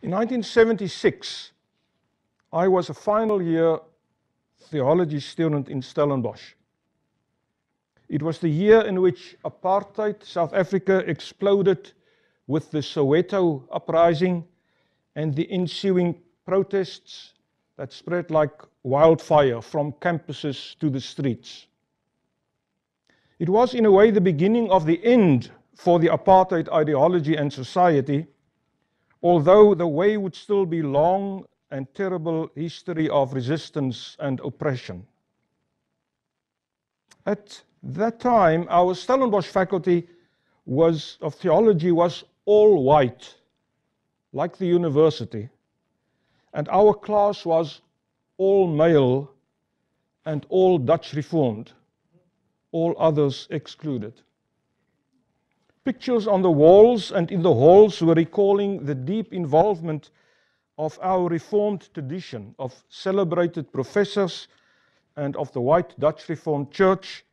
In 1976, I was a final year theology student in Stellenbosch. It was the year in which apartheid South Africa exploded with the Soweto uprising and the ensuing protests that spread like wildfire from campuses to the streets. It was, in a way, the beginning of the end for the apartheid ideology and society although the way would still be long and terrible history of resistance and oppression. At that time, our Stellenbosch faculty was, of theology was all white, like the university, and our class was all male and all Dutch Reformed, all others excluded. Pictures on the walls and in the halls were recalling the deep involvement of our Reformed tradition of celebrated professors and of the White Dutch Reformed Church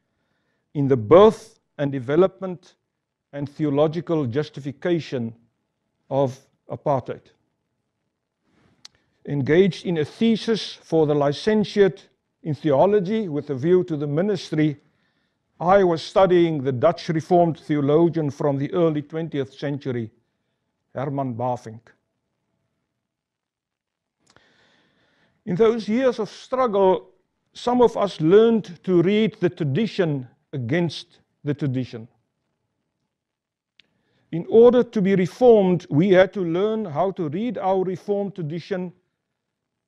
in the birth and development and theological justification of apartheid. Engaged in a thesis for the licentiate in theology with a view to the ministry I was studying the Dutch Reformed theologian from the early 20th century, Herman Bafink. In those years of struggle, some of us learned to read the tradition against the tradition. In order to be reformed, we had to learn how to read our reformed tradition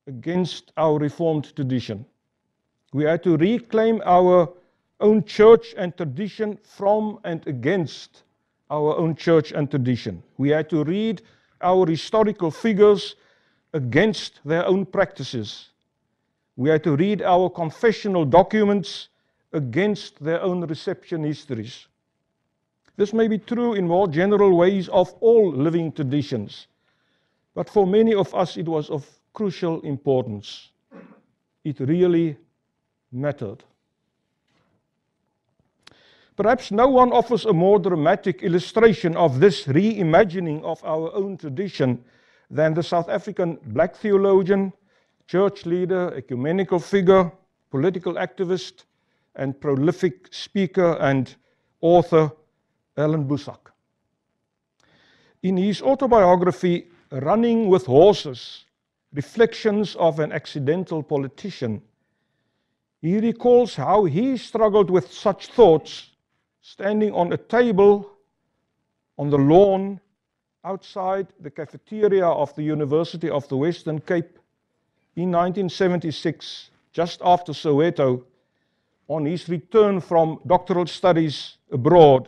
against our reformed tradition. We had to reclaim our own church and tradition from and against our own church and tradition. We had to read our historical figures against their own practices. We had to read our confessional documents against their own reception histories. This may be true in more general ways of all living traditions, but for many of us it was of crucial importance. It really mattered. Perhaps no one offers a more dramatic illustration of this reimagining of our own tradition than the South African black theologian, church leader, ecumenical figure, political activist, and prolific speaker and author Alan Busak. In his autobiography, Running with Horses Reflections of an Accidental Politician, he recalls how he struggled with such thoughts standing on a table on the lawn outside the cafeteria of the University of the Western Cape in 1976, just after Soweto, on his return from doctoral studies abroad,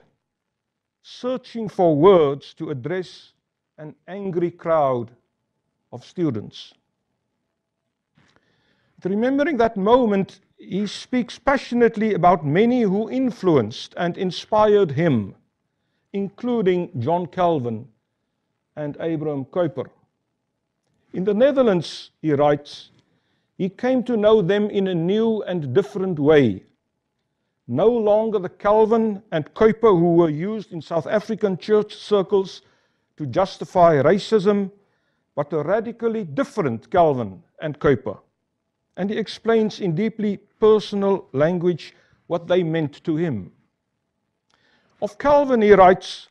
searching for words to address an angry crowd of students. remembering that moment he speaks passionately about many who influenced and inspired him, including John Calvin and Abraham Kuyper. In the Netherlands, he writes, he came to know them in a new and different way. No longer the Calvin and Kuyper who were used in South African church circles to justify racism, but a radically different Calvin and Kuyper and he explains in deeply personal language what they meant to him. Of Calvin, he writes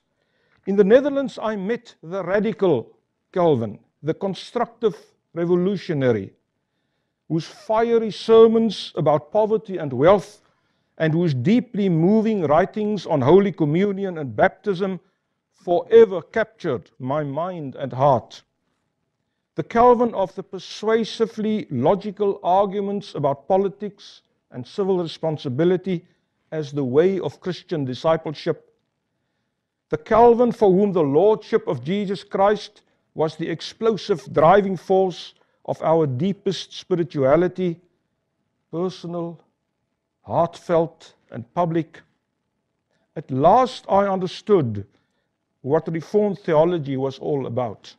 In the Netherlands, I met the radical Calvin, the constructive revolutionary, whose fiery sermons about poverty and wealth, and whose deeply moving writings on Holy Communion and baptism forever captured my mind and heart the Calvin of the persuasively logical arguments about politics and civil responsibility as the way of Christian discipleship, the Calvin for whom the Lordship of Jesus Christ was the explosive driving force of our deepest spirituality, personal, heartfelt, and public. At last I understood what Reformed theology was all about.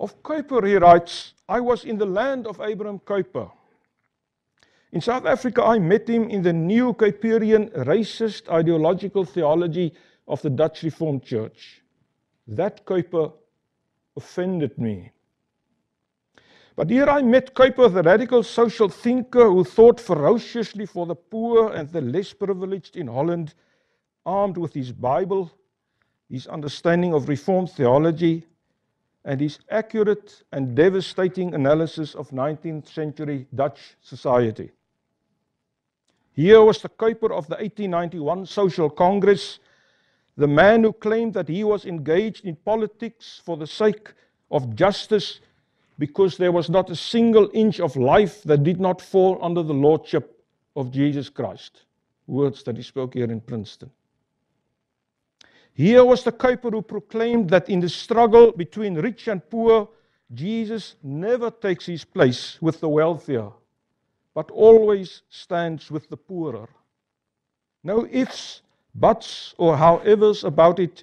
Of Kuiper, he writes, I was in the land of Abraham Kuiper. In South Africa, I met him in the neo Kuiperian racist ideological theology of the Dutch Reformed Church. That Kuiper offended me. But here I met Kuiper, the radical social thinker who thought ferociously for the poor and the less privileged in Holland, armed with his Bible, his understanding of Reformed theology, and his accurate and devastating analysis of 19th century Dutch society. Here was the Kuiper of the 1891 Social Congress, the man who claimed that he was engaged in politics for the sake of justice because there was not a single inch of life that did not fall under the lordship of Jesus Christ. Words that he spoke here in Princeton. Here was the Kuiper who proclaimed that in the struggle between rich and poor, Jesus never takes his place with the wealthier, but always stands with the poorer. No ifs, buts, or howevers about it.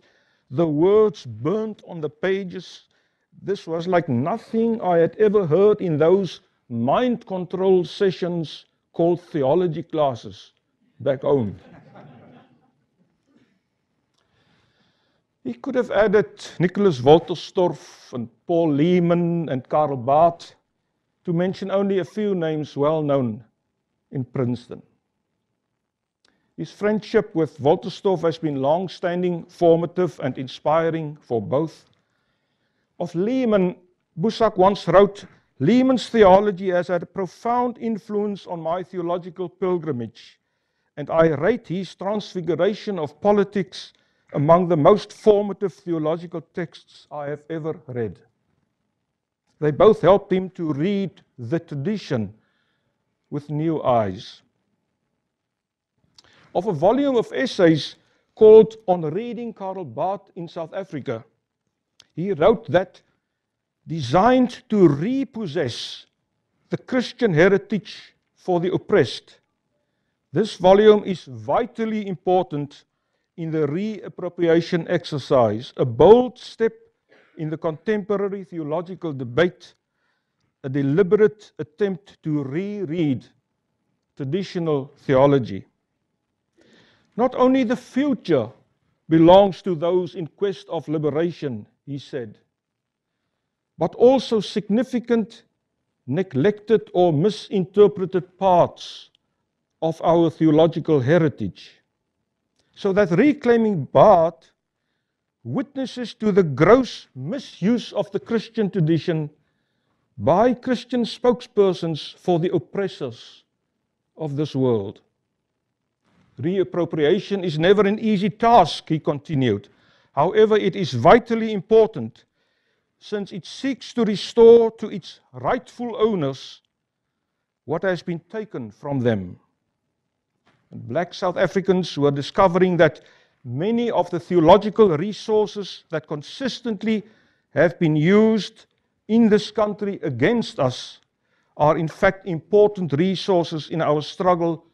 The words burnt on the pages. This was like nothing I had ever heard in those mind control sessions called theology classes back home. He could have added Nicholas Wolterstorff and Paul Lehman and Karl Barth, to mention only a few names well known in Princeton. His friendship with Wolterstorff has been long standing, formative, and inspiring for both. Of Lehman, Busak once wrote Lehman's theology has had a profound influence on my theological pilgrimage, and I rate his transfiguration of politics among the most formative theological texts I have ever read. They both helped him to read the tradition with new eyes. Of a volume of essays called On Reading Karl Barth in South Africa, he wrote that designed to repossess the Christian heritage for the oppressed. This volume is vitally important in the reappropriation exercise, a bold step in the contemporary theological debate, a deliberate attempt to reread traditional theology. Not only the future belongs to those in quest of liberation, he said, but also significant, neglected, or misinterpreted parts of our theological heritage. So that reclaiming Barth witnesses to the gross misuse of the Christian tradition by Christian spokespersons for the oppressors of this world. Reappropriation is never an easy task, he continued. However, it is vitally important since it seeks to restore to its rightful owners what has been taken from them black South Africans were discovering that many of the theological resources that consistently have been used in this country against us are in fact important resources in our struggle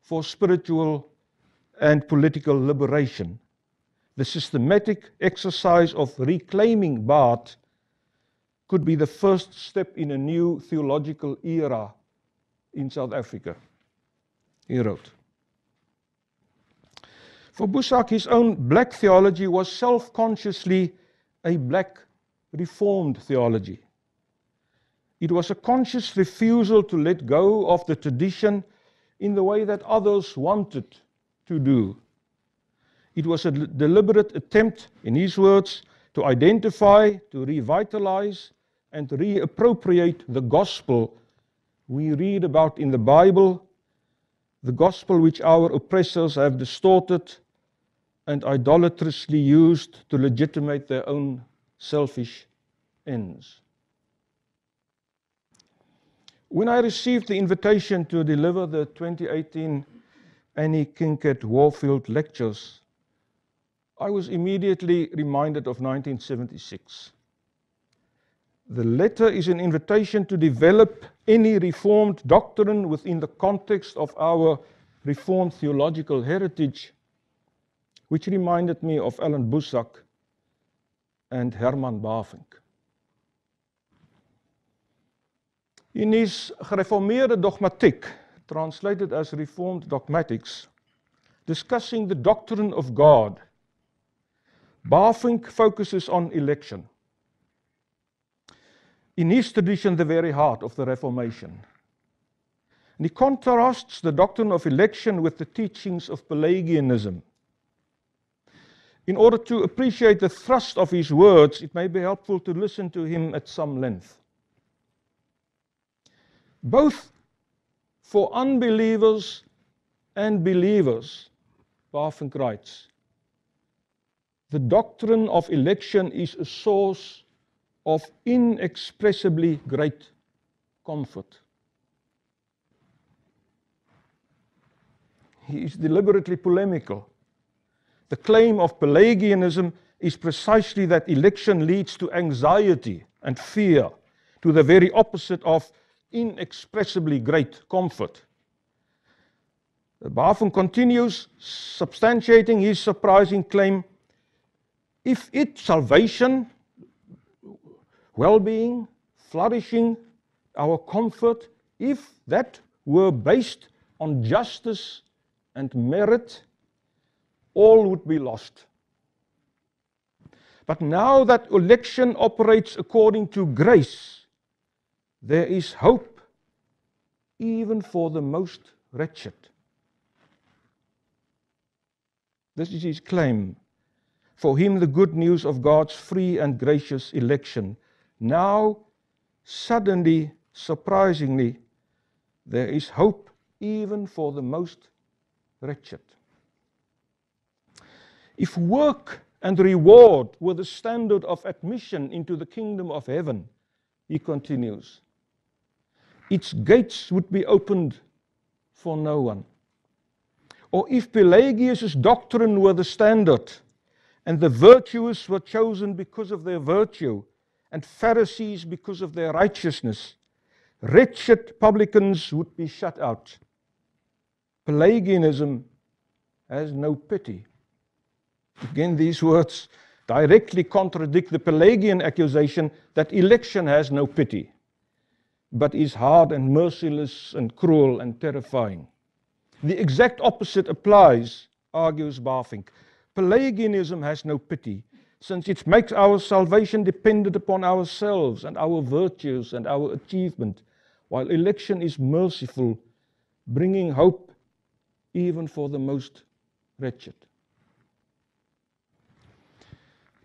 for spiritual and political liberation. The systematic exercise of reclaiming Bart could be the first step in a new theological era in South Africa. He wrote. For Busak, his own black theology was self consciously a black reformed theology. It was a conscious refusal to let go of the tradition in the way that others wanted to do. It was a deliberate attempt, in his words, to identify, to revitalize, and to reappropriate the gospel we read about in the Bible, the gospel which our oppressors have distorted and idolatrously used to legitimate their own selfish ends. When I received the invitation to deliver the 2018 Annie Kinkett Warfield lectures, I was immediately reminded of 1976. The letter is an invitation to develop any Reformed doctrine within the context of our Reformed theological heritage which reminded me of Alan Busak and Herman Bavink. In his *Reformeerde Dogmatiek, translated as Reformed Dogmatics, discussing the doctrine of God, Bavink focuses on election. In his tradition, the very heart of the Reformation. And he contrasts the doctrine of election with the teachings of Pelagianism in order to appreciate the thrust of his words, it may be helpful to listen to him at some length. Both for unbelievers and believers, Bavinck writes, the doctrine of election is a source of inexpressibly great comfort. He is deliberately polemical the claim of Pelagianism is precisely that election leads to anxiety and fear, to the very opposite of inexpressibly great comfort. Bafun continues, substantiating his surprising claim if it salvation, well being, flourishing, our comfort, if that were based on justice and merit, all would be lost. But now that election operates according to grace, there is hope even for the most wretched. This is his claim. For him, the good news of God's free and gracious election. Now, suddenly, surprisingly, there is hope even for the most wretched. If work and reward were the standard of admission into the kingdom of heaven, he continues, its gates would be opened for no one. Or if Pelagius' doctrine were the standard, and the virtuous were chosen because of their virtue, and Pharisees because of their righteousness, wretched publicans would be shut out. Pelagianism has no pity again these words, directly contradict the Pelagian accusation that election has no pity, but is hard and merciless and cruel and terrifying. The exact opposite applies, argues Barfink. Pelagianism has no pity, since it makes our salvation dependent upon ourselves and our virtues and our achievement, while election is merciful, bringing hope even for the most wretched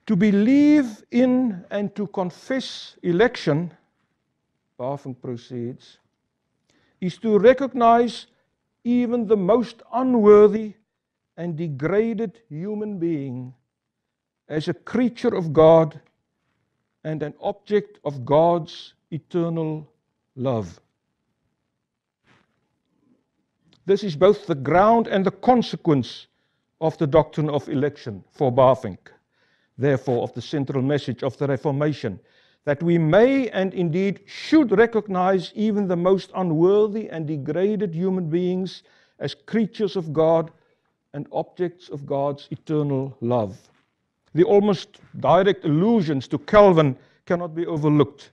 to believe in and to confess election, Baven proceeds, is to recognize even the most unworthy and degraded human being as a creature of God and an object of God's eternal love. This is both the ground and the consequence of the doctrine of election for Barfink therefore, of the central message of the Reformation, that we may and indeed should recognize even the most unworthy and degraded human beings as creatures of God and objects of God's eternal love. The almost direct allusions to Calvin cannot be overlooked.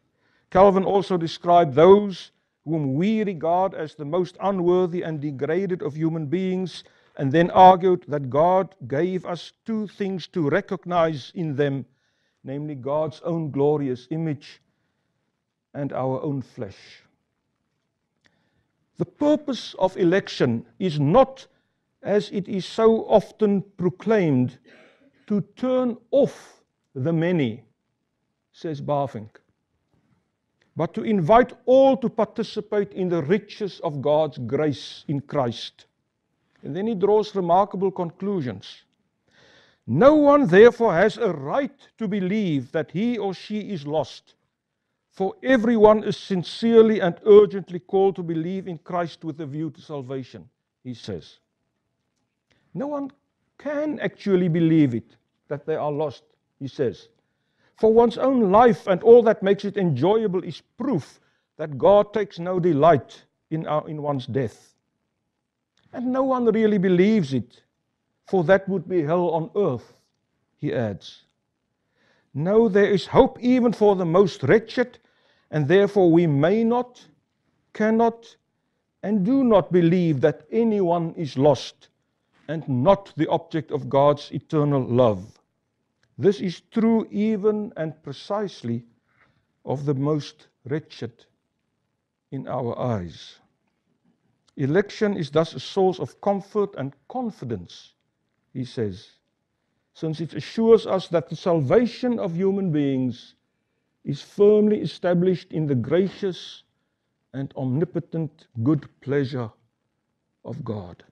Calvin also described those whom we regard as the most unworthy and degraded of human beings and then argued that God gave us two things to recognize in them, namely God's own glorious image and our own flesh. The purpose of election is not, as it is so often proclaimed, to turn off the many, says Barfink. But to invite all to participate in the riches of God's grace in Christ. And then he draws remarkable conclusions. No one, therefore, has a right to believe that he or she is lost, for everyone is sincerely and urgently called to believe in Christ with a view to salvation, he says. No one can actually believe it, that they are lost, he says. For one's own life and all that makes it enjoyable is proof that God takes no delight in, our, in one's death. And no one really believes it, for that would be hell on earth, he adds. No, there is hope even for the most wretched, and therefore we may not, cannot, and do not believe that anyone is lost and not the object of God's eternal love. This is true even and precisely of the most wretched in our eyes. Election is thus a source of comfort and confidence, he says, since it assures us that the salvation of human beings is firmly established in the gracious and omnipotent good pleasure of God.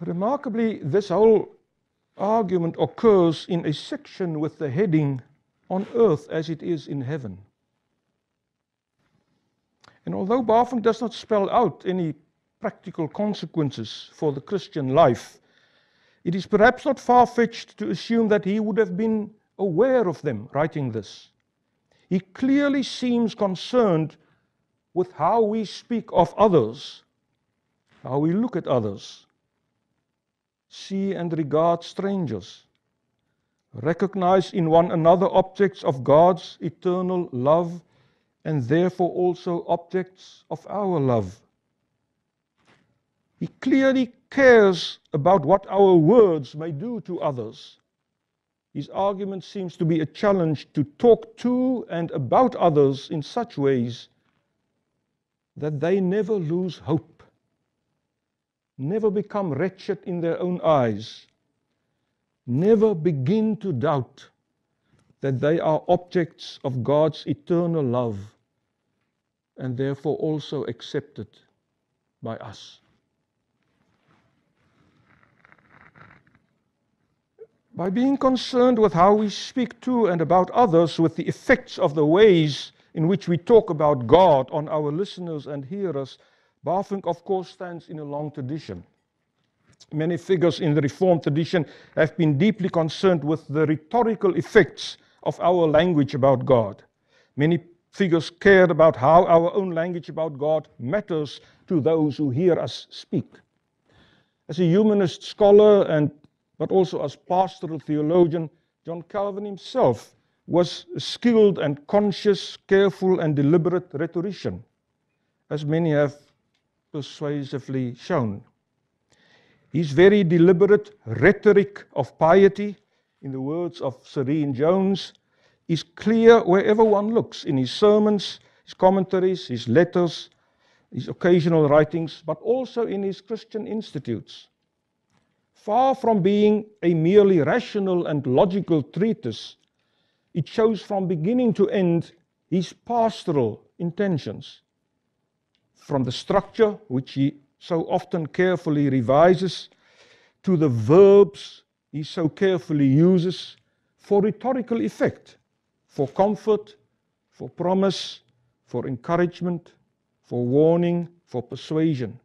Remarkably, this whole argument occurs in a section with the heading On earth as it is in heaven. And although Barfunk does not spell out any practical consequences for the Christian life, it is perhaps not far fetched to assume that he would have been aware of them writing this. He clearly seems concerned with how we speak of others, how we look at others, see and regard strangers, recognize in one another objects of God's eternal love and therefore also objects of our love. He clearly cares about what our words may do to others. His argument seems to be a challenge to talk to and about others in such ways that they never lose hope, never become wretched in their own eyes, never begin to doubt that they are objects of God's eternal love and therefore also accepted by us. By being concerned with how we speak to and about others, with the effects of the ways in which we talk about God on our listeners and hearers, Barfink, of course, stands in a long tradition. Many figures in the Reformed tradition have been deeply concerned with the rhetorical effects of our language about God. Many figures cared about how our own language about God matters to those who hear us speak. As a humanist scholar and but also as pastoral theologian, John Calvin himself was a skilled and conscious, careful and deliberate rhetorician, as many have persuasively shown. His very deliberate rhetoric of piety in the words of Serene Jones, is clear wherever one looks in his sermons, his commentaries, his letters, his occasional writings, but also in his Christian institutes. Far from being a merely rational and logical treatise, it shows from beginning to end his pastoral intentions. From the structure, which he so often carefully revises, to the verbs he so carefully uses for rhetorical effect, for comfort, for promise, for encouragement, for warning, for persuasion.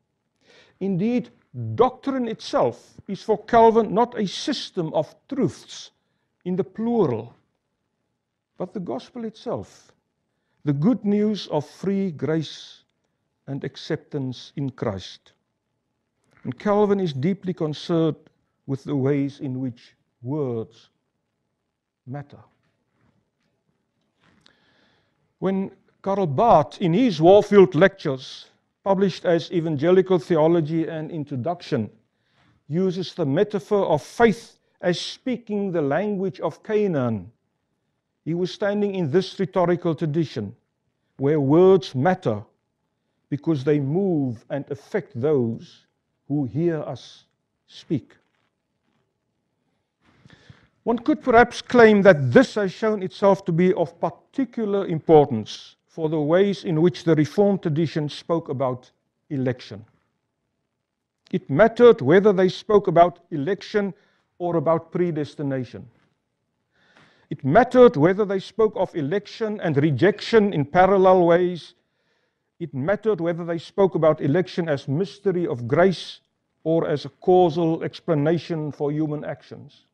Indeed, doctrine itself is for Calvin not a system of truths in the plural, but the gospel itself, the good news of free grace and acceptance in Christ. And Calvin is deeply concerned with the ways in which words matter. When Karl Barth, in his Warfield lectures, published as Evangelical Theology and Introduction, uses the metaphor of faith as speaking the language of Canaan, he was standing in this rhetorical tradition where words matter because they move and affect those who hear us speak. One could perhaps claim that this has shown itself to be of particular importance for the ways in which the Reformed tradition spoke about election. It mattered whether they spoke about election or about predestination. It mattered whether they spoke of election and rejection in parallel ways. It mattered whether they spoke about election as mystery of grace or as a causal explanation for human actions.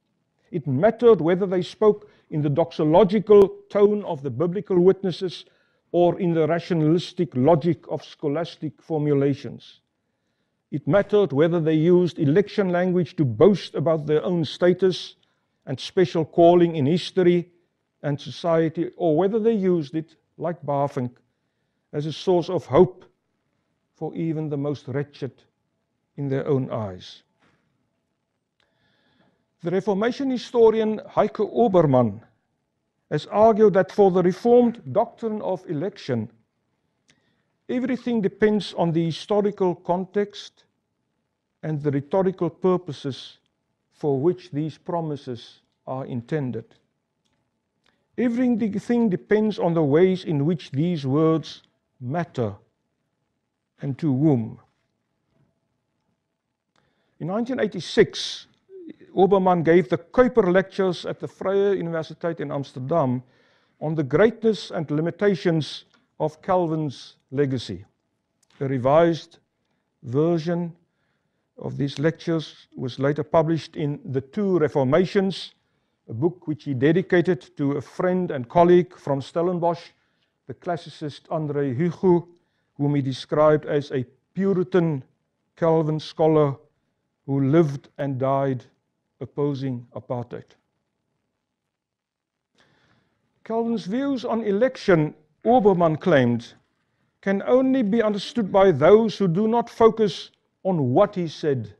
It mattered whether they spoke in the doxological tone of the biblical witnesses or in the rationalistic logic of scholastic formulations. It mattered whether they used election language to boast about their own status and special calling in history and society, or whether they used it, like Barfink, as a source of hope for even the most wretched in their own eyes. The Reformation historian Heike Obermann has argued that for the Reformed doctrine of election, everything depends on the historical context and the rhetorical purposes for which these promises are intended. Everything depends on the ways in which these words matter and to whom. In 1986, Obermann gave the Kuiper lectures at the Freie Universiteit in Amsterdam on the greatness and limitations of Calvin's legacy. A revised version of these lectures was later published in The Two Reformations, a book which he dedicated to a friend and colleague from Stellenbosch, the classicist André Hugo, whom he described as a Puritan Calvin scholar who lived and died opposing apartheid. Calvin's views on election, Obermann claimed, can only be understood by those who do not focus on what he said,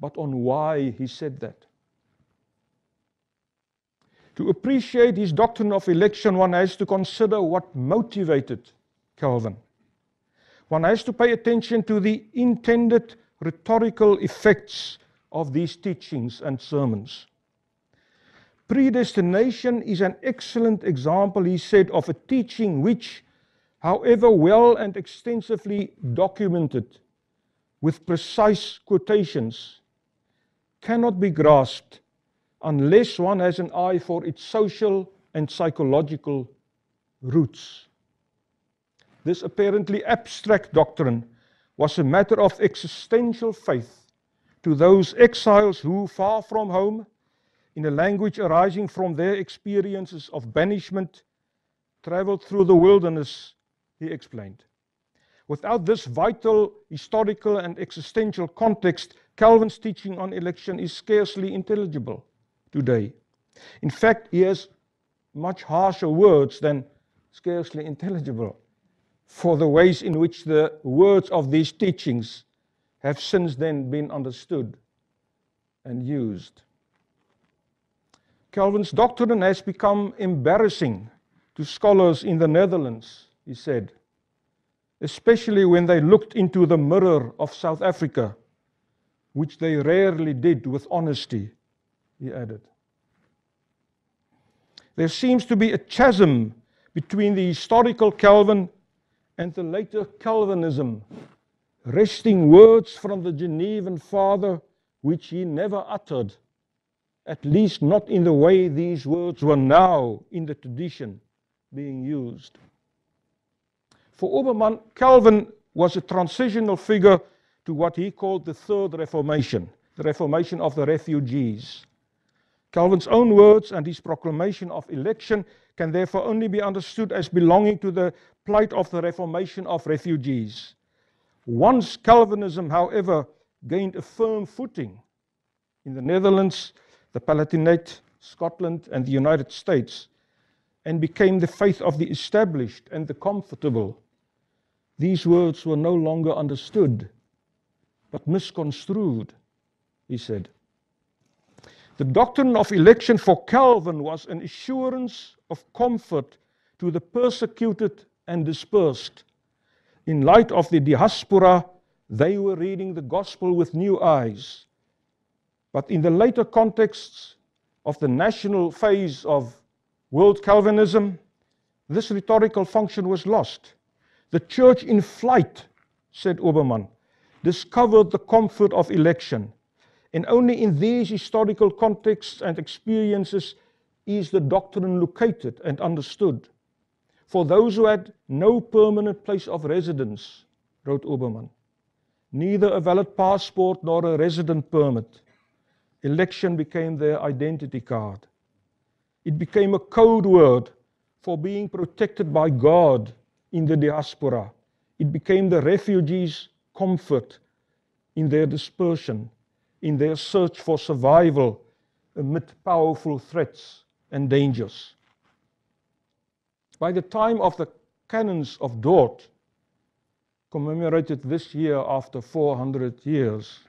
but on why he said that. To appreciate his doctrine of election, one has to consider what motivated Calvin. One has to pay attention to the intended rhetorical effects of these teachings and sermons. Predestination is an excellent example, he said, of a teaching which, however well and extensively documented, with precise quotations, cannot be grasped unless one has an eye for its social and psychological roots. This apparently abstract doctrine was a matter of existential faith to those exiles who, far from home, in a language arising from their experiences of banishment, traveled through the wilderness, he explained. Without this vital historical and existential context, Calvin's teaching on election is scarcely intelligible today. In fact, he has much harsher words than scarcely intelligible for the ways in which the words of these teachings have since then been understood and used. Calvin's doctrine has become embarrassing to scholars in the Netherlands, he said, especially when they looked into the mirror of South Africa, which they rarely did with honesty, he added. There seems to be a chasm between the historical Calvin and the later Calvinism wresting words from the Genevan father which he never uttered, at least not in the way these words were now in the tradition being used. For Obermann, Calvin was a transitional figure to what he called the Third Reformation, the Reformation of the refugees. Calvin's own words and his proclamation of election can therefore only be understood as belonging to the plight of the Reformation of refugees. Once Calvinism, however, gained a firm footing in the Netherlands, the Palatinate, Scotland, and the United States, and became the faith of the established and the comfortable, these words were no longer understood, but misconstrued, he said. The doctrine of election for Calvin was an assurance of comfort to the persecuted and dispersed in light of the diaspora, they were reading the gospel with new eyes. But in the later contexts of the national phase of world Calvinism, this rhetorical function was lost. The church in flight, said Obermann, discovered the comfort of election. And only in these historical contexts and experiences is the doctrine located and understood for those who had no permanent place of residence, wrote Obermann, neither a valid passport nor a resident permit. Election became their identity card. It became a code word for being protected by God in the diaspora. It became the refugees' comfort in their dispersion, in their search for survival amid powerful threats and dangers. By the time of the canons of Dort, commemorated this year after 400 years,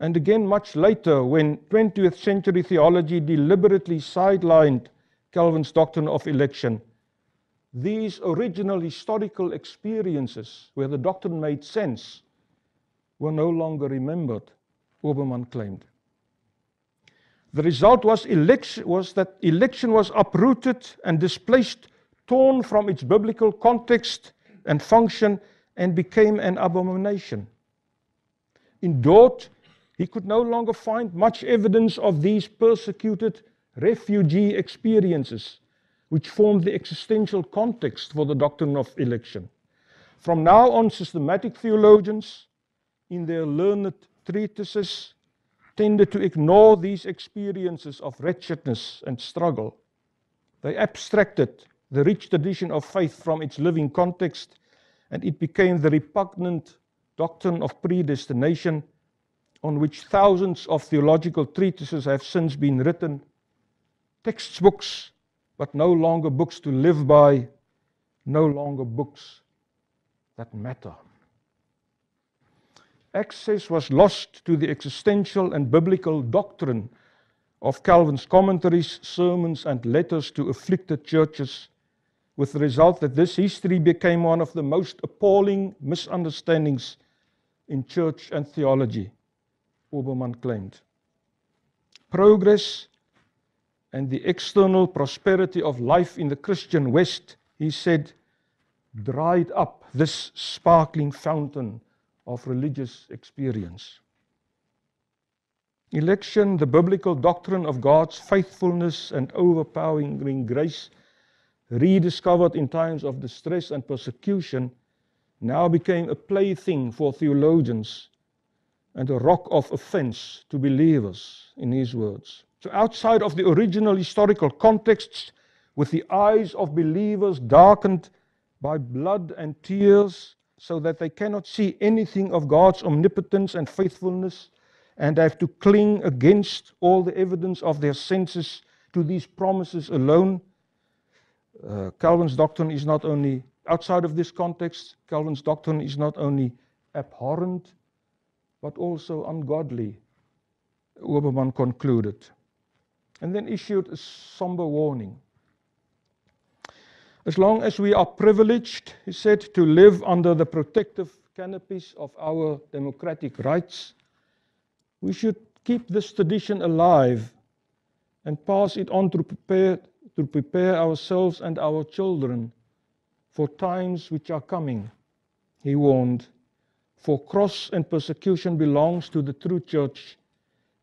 and again much later when 20th century theology deliberately sidelined Calvin's doctrine of election, these original historical experiences where the doctrine made sense were no longer remembered, Obermann claimed. The result was, election, was that election was uprooted and displaced torn from its biblical context and function and became an abomination. In Dort, he could no longer find much evidence of these persecuted refugee experiences, which formed the existential context for the doctrine of election. From now on, systematic theologians, in their learned treatises, tended to ignore these experiences of wretchedness and struggle. They abstracted the rich tradition of faith from its living context, and it became the repugnant doctrine of predestination on which thousands of theological treatises have since been written, textbooks, but no longer books to live by, no longer books that matter. Access was lost to the existential and biblical doctrine of Calvin's commentaries, sermons, and letters to afflicted churches, with the result that this history became one of the most appalling misunderstandings in church and theology, Obermann claimed. Progress and the external prosperity of life in the Christian West, he said, dried up this sparkling fountain of religious experience. Election, the biblical doctrine of God's faithfulness and overpowering grace, rediscovered in times of distress and persecution, now became a plaything for theologians and a rock of offense to believers, in his words. So, outside of the original historical contexts, with the eyes of believers darkened by blood and tears, so that they cannot see anything of God's omnipotence and faithfulness, and have to cling against all the evidence of their senses to these promises alone uh, Calvin's doctrine is not only, outside of this context, Calvin's doctrine is not only abhorrent, but also ungodly, Obermann concluded, and then issued a somber warning. As long as we are privileged, he said, to live under the protective canopies of our democratic rights, we should keep this tradition alive and pass it on to prepare to prepare ourselves and our children for times which are coming, he warned. For cross and persecution belongs to the true church,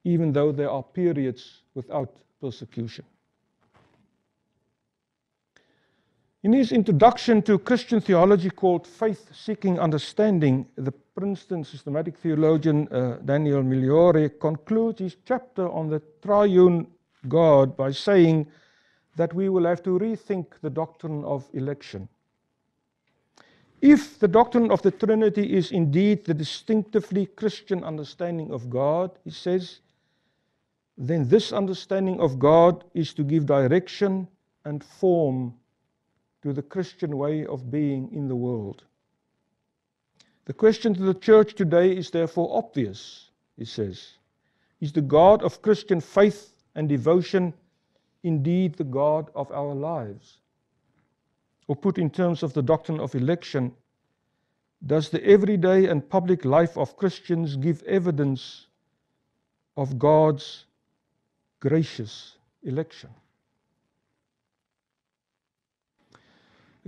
even though there are periods without persecution. In his introduction to Christian theology called Faith Seeking Understanding, the Princeton systematic theologian uh, Daniel Migliore concludes his chapter on the triune God by saying, that we will have to rethink the doctrine of election. If the doctrine of the Trinity is indeed the distinctively Christian understanding of God, he says, then this understanding of God is to give direction and form to the Christian way of being in the world. The question to the church today is therefore obvious, he says. Is the God of Christian faith and devotion indeed the God of our lives? Or put in terms of the doctrine of election, does the everyday and public life of Christians give evidence of God's gracious election?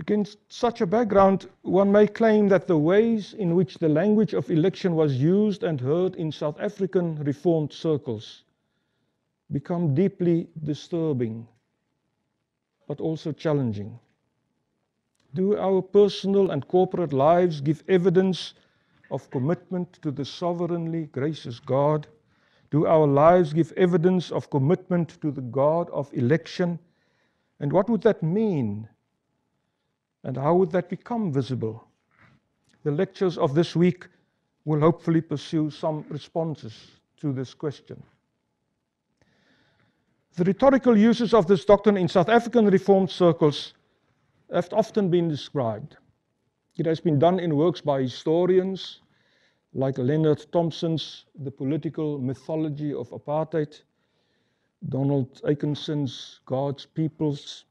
Against such a background, one may claim that the ways in which the language of election was used and heard in South African Reformed circles become deeply disturbing, but also challenging? Do our personal and corporate lives give evidence of commitment to the sovereignly gracious God? Do our lives give evidence of commitment to the God of election? And what would that mean? And how would that become visible? The lectures of this week will hopefully pursue some responses to this question. The rhetorical uses of this doctrine in South African Reformed circles have often been described. It has been done in works by historians like Leonard Thompson's The Political Mythology of Apartheid, Donald Aikenson's God's Peoples,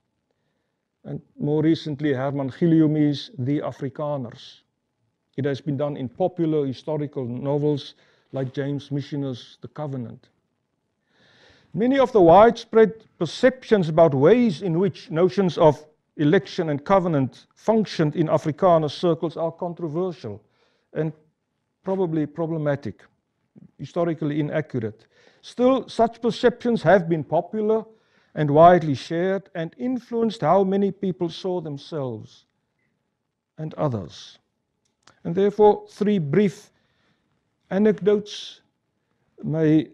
and more recently Herman Giliomi's The Afrikaners. It has been done in popular historical novels like James Michener's The Covenant. Many of the widespread perceptions about ways in which notions of election and covenant functioned in Afrikaner circles are controversial and probably problematic, historically inaccurate. Still, such perceptions have been popular and widely shared and influenced how many people saw themselves and others. And therefore, three brief anecdotes may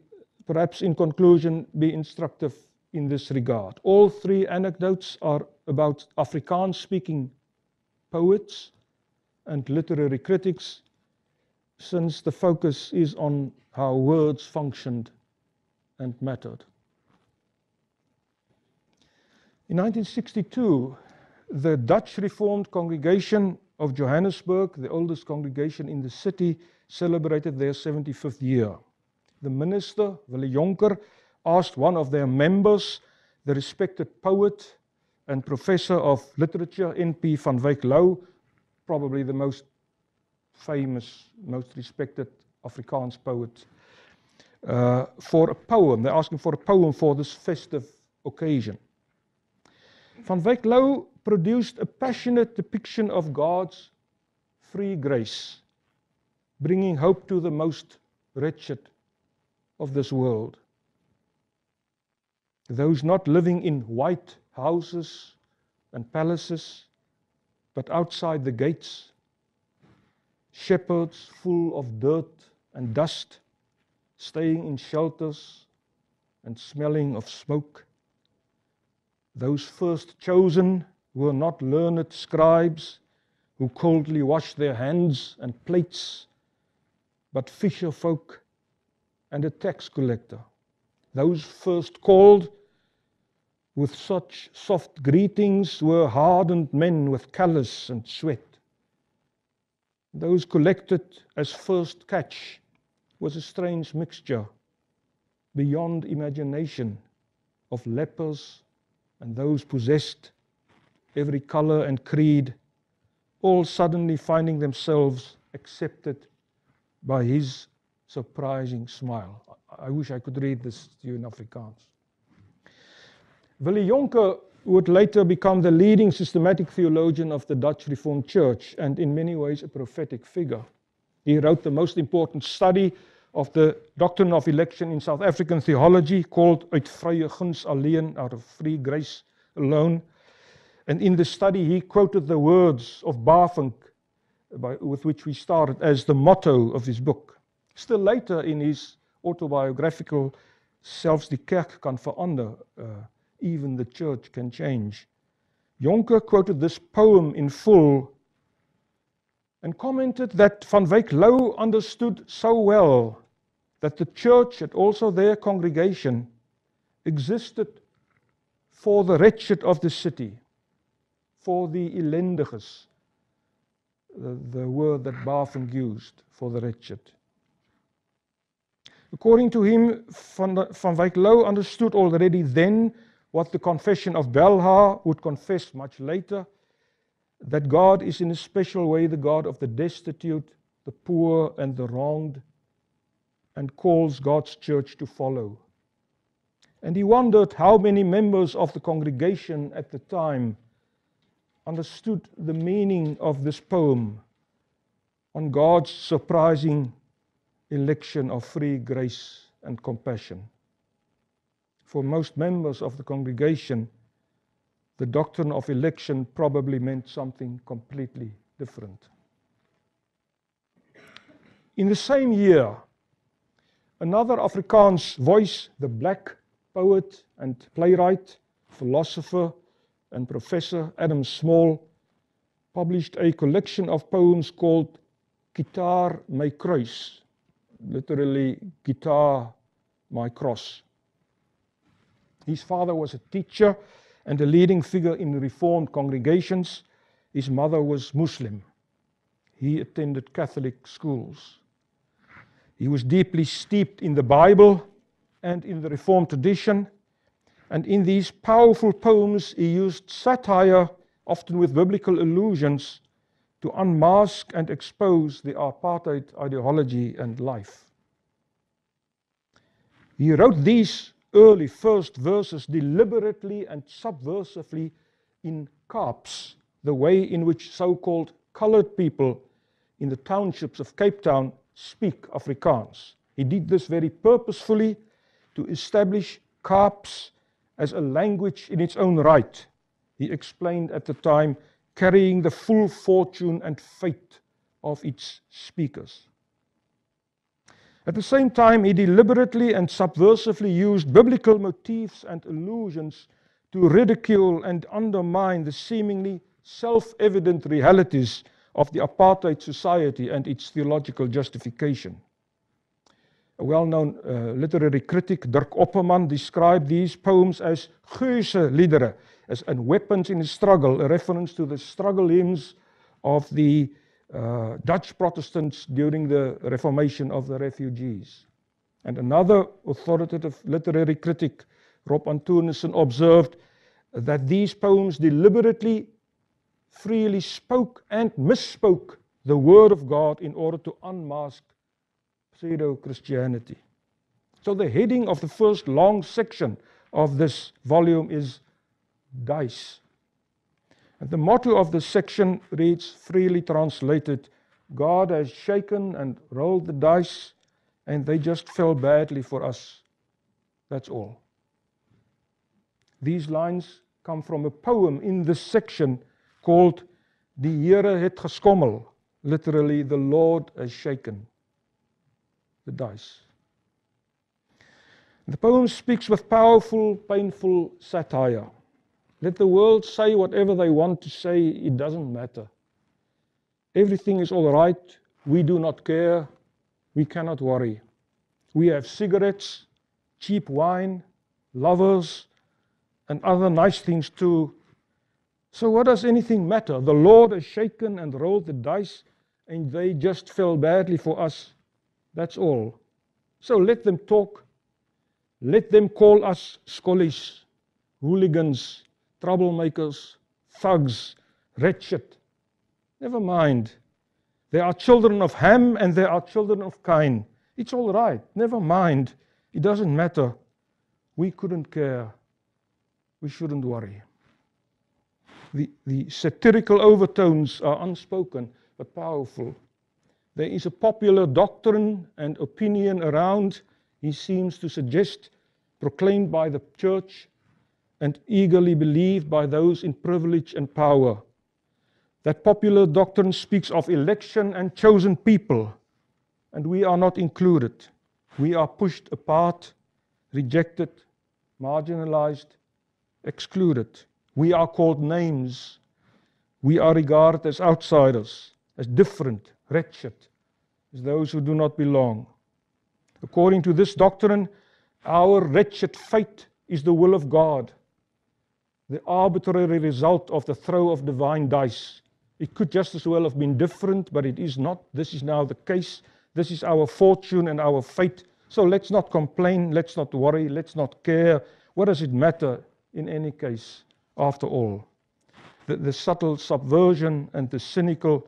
perhaps in conclusion, be instructive in this regard. All three anecdotes are about Afrikaans speaking poets and literary critics, since the focus is on how words functioned and mattered. In 1962, the Dutch Reformed Congregation of Johannesburg, the oldest congregation in the city, celebrated their 75th year the minister, Willy Jonker, asked one of their members, the respected poet and professor of literature, N.P. van Wyk Lou, probably the most famous, most respected Afrikaans poet, uh, for a poem. They're asking for a poem for this festive occasion. Van Wyk Lou produced a passionate depiction of God's free grace, bringing hope to the most wretched of this world. Those not living in white houses and palaces, but outside the gates, shepherds full of dirt and dust, staying in shelters and smelling of smoke. Those first chosen were not learned scribes who coldly wash their hands and plates, but fisher folk and a tax collector. Those first called with such soft greetings were hardened men with callous and sweat. Those collected as first catch was a strange mixture beyond imagination of lepers and those possessed, every color and creed, all suddenly finding themselves accepted by his surprising smile. I wish I could read this to you in Afrikaans. Willy Jonker would later become the leading systematic theologian of the Dutch Reformed Church and in many ways a prophetic figure. He wrote the most important study of the doctrine of election in South African theology called Uit Vrije Guns Alleen, Out of Free Grace Alone. And in the study, he quoted the words of Barfunk, by, with which we started, as the motto of his book. Still later in his autobiographical Selfs die kerk can verander, uh, even the church can change. Jonker quoted this poem in full and commented that Van Wyk Lou understood so well that the church and also their congregation existed for the wretched of the city, for the elendiges, the, the word that Baffen used for the wretched. According to him, Van, van Low understood already then what the confession of Belha would confess much later that God is in a special way the God of the destitute, the poor, and the wronged, and calls God's church to follow. And he wondered how many members of the congregation at the time understood the meaning of this poem on God's surprising election of free grace and compassion. For most members of the congregation, the doctrine of election probably meant something completely different. In the same year, another Afrikaans voice, the black poet and playwright, philosopher, and professor Adam Small, published a collection of poems called Guitar My Kruis, literally guitar my cross. His father was a teacher and a leading figure in Reformed congregations. His mother was Muslim. He attended Catholic schools. He was deeply steeped in the Bible and in the Reformed tradition, and in these powerful poems he used satire, often with biblical allusions, to unmask and expose the apartheid ideology and life. He wrote these early first verses deliberately and subversively in CARPS, the way in which so called colored people in the townships of Cape Town speak Afrikaans. He did this very purposefully to establish CARPS as a language in its own right. He explained at the time carrying the full fortune and fate of its speakers. At the same time, he deliberately and subversively used biblical motifs and allusions to ridicule and undermine the seemingly self evident realities of the apartheid society and its theological justification. A well-known uh, literary critic, Dirk Opperman, described these poems as liederen," as and weapons in the struggle, a reference to the struggle hymns of the uh, Dutch Protestants during the Reformation of the refugees. And another authoritative literary critic, Rob Antonissen, observed that these poems deliberately, freely spoke and misspoke the Word of God in order to unmask pseudo Christianity. So, the heading of the first long section of this volume is Dice. And the motto of this section reads, freely translated, God has shaken and rolled the dice, and they just fell badly for us. That's all. These lines come from a poem in this section called Die Here het geskommel, literally, the Lord has shaken it dies. The poem speaks with powerful, painful satire. Let the world say whatever they want to say, it doesn't matter. Everything is all right, we do not care, we cannot worry. We have cigarettes, cheap wine, lovers, and other nice things too. So, what does anything matter? The Lord has shaken and rolled the dice, and they just fell badly for us. That's all. So let them talk. Let them call us scullies, hooligans, troublemakers, thugs, wretched. Never mind. There are children of Ham and there are children of Cain. It's all right. Never mind. It doesn't matter. We couldn't care. We shouldn't worry. The, the satirical overtones are unspoken but powerful. There is a popular doctrine and opinion around, he seems to suggest, proclaimed by the church and eagerly believed by those in privilege and power. That popular doctrine speaks of election and chosen people, and we are not included. We are pushed apart, rejected, marginalized, excluded. We are called names. We are regarded as outsiders, as different, wretched is those who do not belong. According to this doctrine, our wretched fate is the will of God, the arbitrary result of the throw of divine dice. It could just as well have been different, but it is not. This is now the case. This is our fortune and our fate. So let's not complain, let's not worry, let's not care. What does it matter in any case, after all? The, the subtle subversion and the cynical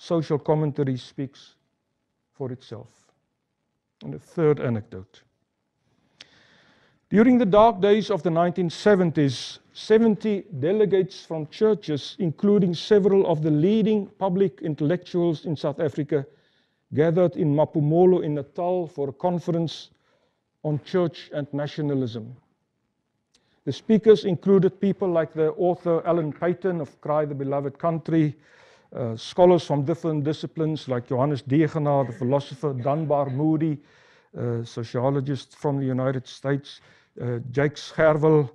social commentary speaks for itself. And a third anecdote. During the dark days of the 1970s, 70 delegates from churches, including several of the leading public intellectuals in South Africa, gathered in Mapumolo in Natal for a conference on church and nationalism. The speakers included people like the author Alan Payton of Cry the Beloved Country, Uh, scholars from different disciplines like Johannes Degenaar, the philosopher, Dunbar Moody, uh, sociologist from the United States, uh, Jake Scherwel,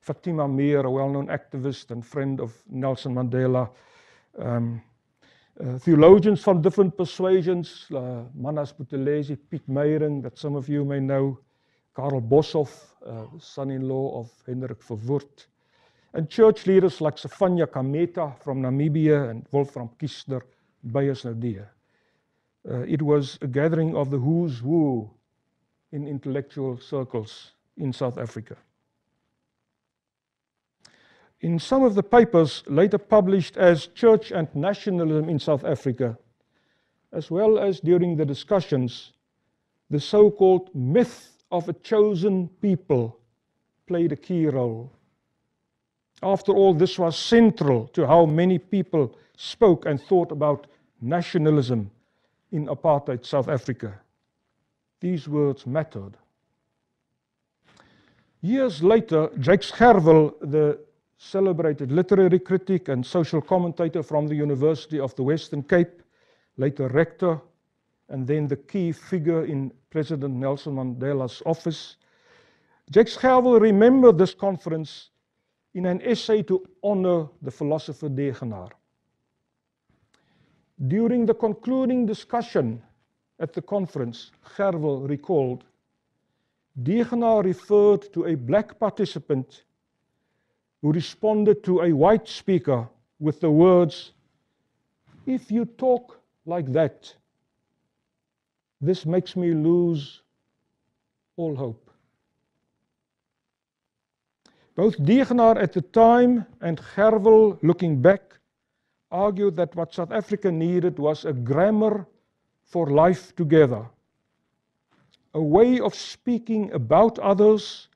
Fatima Meer, a well-known activist and friend of Nelson Mandela, um, uh, theologians from different persuasions, uh, Manas Butelezi, Piet Meiring, that some of you may know, Karl Boshoff, uh, son-in-law of Hendrik Verwoerd, uh, and church leaders like Safanya Kameta from Namibia and Wolfram Kister Bayers Nadir. Uh, it was a gathering of the who's who in intellectual circles in South Africa. In some of the papers later published as Church and Nationalism in South Africa, as well as during the discussions, the so called myth of a chosen people played a key role. After all, this was central to how many people spoke and thought about nationalism in apartheid South Africa. These words mattered. Years later, Jacques Scherwel, the celebrated literary critic and social commentator from the University of the Western Cape, later rector, and then the key figure in President Nelson Mandela's office, Jacques Scherwel remembered this conference in an essay to honor the philosopher Degenaar. During the concluding discussion at the conference, Gerwel recalled, Degenaar referred to a black participant who responded to a white speaker with the words, If you talk like that, this makes me lose all hope. Both Degenaar at the time and Gerwel, looking back, argued that what South Africa needed was a grammar for life together, a way of speaking about others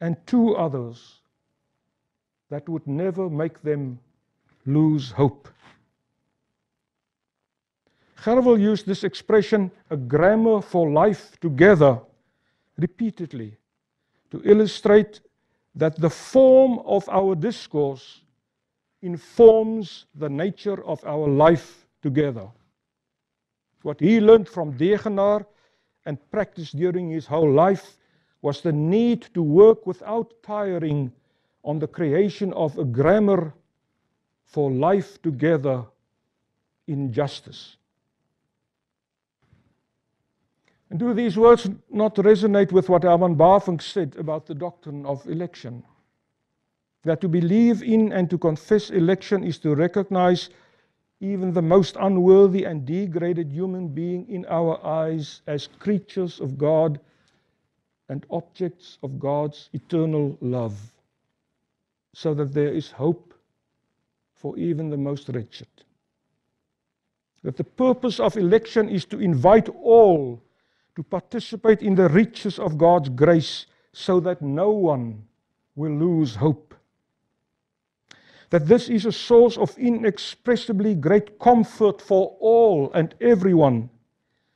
and to others that would never make them lose hope. Gerwel used this expression, a grammar for life together, repeatedly to illustrate that the form of our discourse informs the nature of our life together. What he learned from Degenaar and practiced during his whole life was the need to work without tiring on the creation of a grammar for life together in justice. And do these words not resonate with what Herman Bavink said about the doctrine of election? That to believe in and to confess election is to recognize even the most unworthy and degraded human being in our eyes as creatures of God and objects of God's eternal love, so that there is hope for even the most wretched. That the purpose of election is to invite all to participate in the riches of God's grace so that no one will lose hope. That this is a source of inexpressibly great comfort for all and everyone,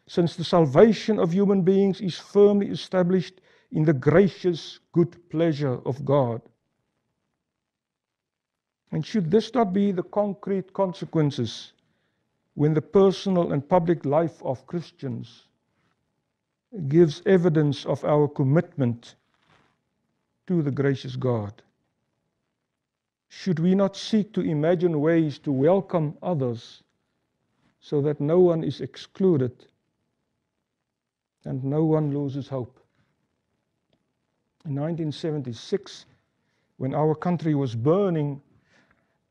since the salvation of human beings is firmly established in the gracious good pleasure of God. And should this not be the concrete consequences when the personal and public life of Christians gives evidence of our commitment to the gracious God. Should we not seek to imagine ways to welcome others so that no one is excluded and no one loses hope? In 1976, when our country was burning,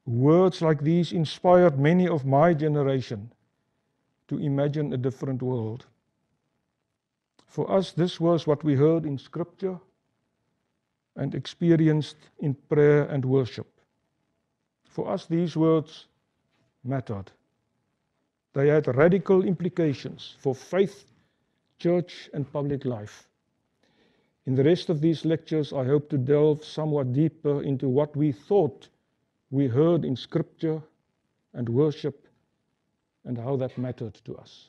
words like these inspired many of my generation to imagine a different world. For us, this was what we heard in Scripture and experienced in prayer and worship. For us, these words mattered. They had radical implications for faith, church, and public life. In the rest of these lectures, I hope to delve somewhat deeper into what we thought we heard in Scripture and worship and how that mattered to us.